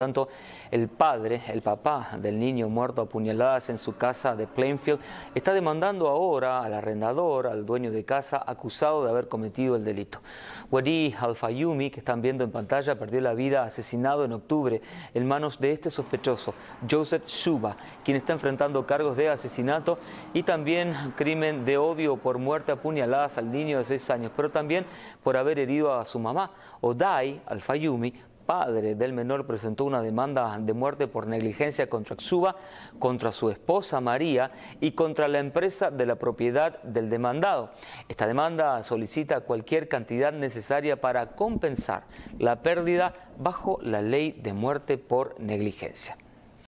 tanto, el padre, el papá del niño muerto a puñaladas en su casa de Plainfield, está demandando ahora al arrendador, al dueño de casa, acusado de haber cometido el delito. Wadi Al-Fayumi, que están viendo en pantalla, perdió la vida asesinado en octubre en manos de este sospechoso, Joseph Shuba, quien está enfrentando cargos de asesinato y también crimen de odio por muerte a puñaladas al niño de seis años, pero también por haber herido a su mamá, Odai Al-Fayumi, padre del menor presentó una demanda de muerte por negligencia contra Xuba, contra su esposa María y contra la empresa de la propiedad del demandado. Esta demanda solicita cualquier cantidad necesaria para compensar la pérdida bajo la ley de muerte por negligencia.